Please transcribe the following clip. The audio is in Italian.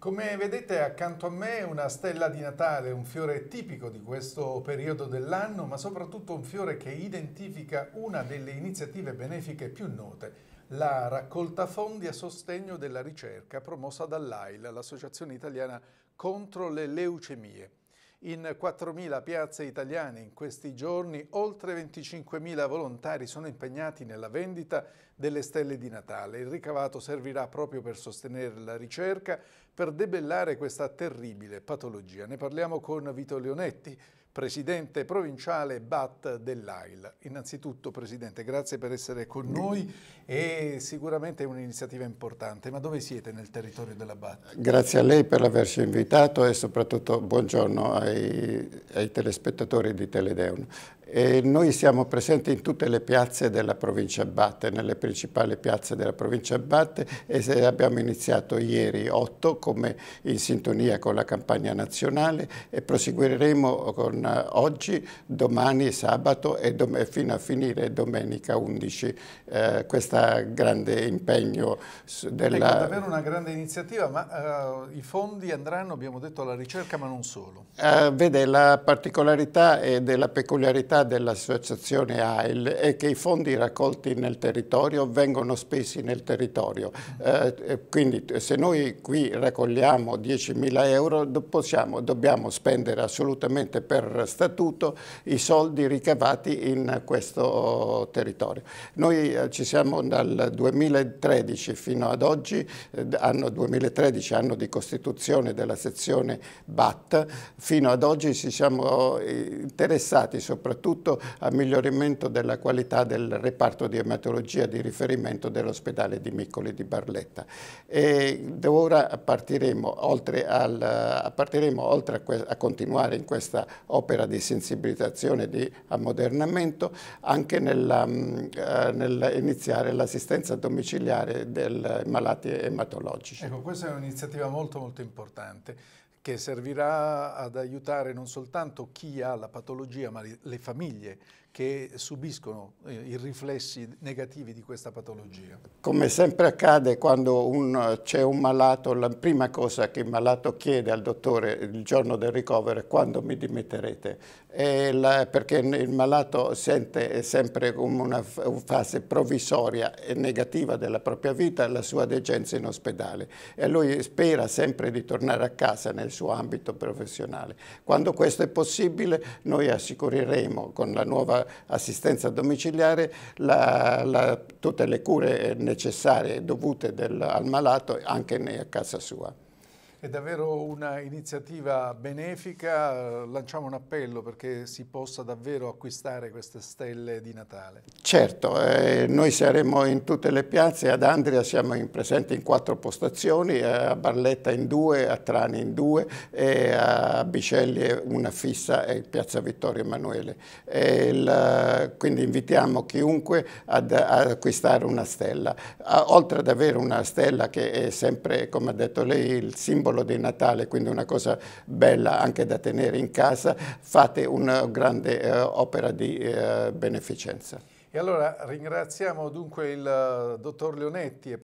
Come vedete accanto a me una stella di Natale, un fiore tipico di questo periodo dell'anno, ma soprattutto un fiore che identifica una delle iniziative benefiche più note, la raccolta fondi a sostegno della ricerca promossa dall'AIL, l'Associazione Italiana contro le Leucemie. In 4.000 piazze italiane in questi giorni oltre 25.000 volontari sono impegnati nella vendita delle stelle di Natale. Il ricavato servirà proprio per sostenere la ricerca, per debellare questa terribile patologia. Ne parliamo con Vito Leonetti, presidente provinciale BAT dell'AIL. Innanzitutto Presidente, grazie per essere con noi e sicuramente è un'iniziativa importante, ma dove siete nel territorio della BAT? Grazie a lei per averci invitato e soprattutto buongiorno ai, ai telespettatori di Teledeon. E noi siamo presenti in tutte le piazze della provincia Abate, nelle principali piazze della provincia Abate e abbiamo iniziato ieri 8 come in sintonia con la campagna nazionale e proseguiremo con eh, oggi, domani, sabato e dom fino a finire domenica 11 eh, questo grande impegno. Della... È ecco, davvero una grande iniziativa, ma uh, i fondi andranno, abbiamo detto, alla ricerca ma non solo. Uh, vede, la particolarità e della peculiarità finalità dell'associazione AIL è che i fondi raccolti nel territorio vengono spesi nel territorio, eh, quindi se noi qui raccogliamo 10.000 euro possiamo, dobbiamo spendere assolutamente per statuto i soldi ricavati in questo territorio. Noi eh, ci siamo dal 2013 fino ad oggi, eh, anno 2013, anno di costituzione della sezione BAT, fino ad oggi ci siamo eh, interessati soprattutto soprattutto al miglioramento della qualità del reparto di ematologia di riferimento dell'ospedale di Miccoli di Barletta. E da ora partiremo oltre, al, partiremo, oltre a, a, continuare in questa opera di sensibilizzazione e di ammodernamento anche nella, mm, eh, l'assistenza domiciliare dei malati ematologici. Ecco, questa è un'iniziativa molto molto importante che servirà ad aiutare non soltanto chi ha la patologia, ma le, famiglie che subiscono eh, i riflessi negativi di questa patologia. Come sempre accade quando c'è un malato, la prima cosa che il malato chiede al dottore il giorno del ricovero è quando mi dimetterete, la, perché il malato sente sempre una fase provvisoria e negativa della propria vita la sua degenza in ospedale e lui spera sempre di tornare a casa nel suo ambito professionale. Quando questo è possibile noi assicureremo con la nuova assistenza domiciliare la, la, tutte le cure necessarie e dovute del, al malato anche a casa sua. È davvero un'iniziativa benefica, lanciamo un appello perché si possa davvero acquistare queste stelle di Natale. Certo, eh, noi saremo in tutte le piazze, ad Andria siamo in presenti in quattro postazioni, eh, a Barletta in due, a Trani in due e a Bicelli una fissa e Piazza Vittorio Emanuele. Il, quindi invitiamo chiunque ad, ad acquistare una stella, a, oltre ad avere una stella che è sempre, come ha detto lei, il simbolo simbolo di Natale, quindi una cosa bella anche da tenere in casa, fate una grande eh, opera di eh, beneficenza. E allora ringraziamo dunque il eh, dottor Leonetti.